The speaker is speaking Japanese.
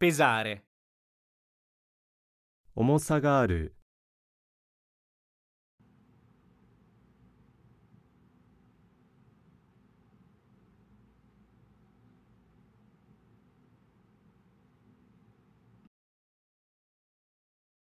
pesare 重さがある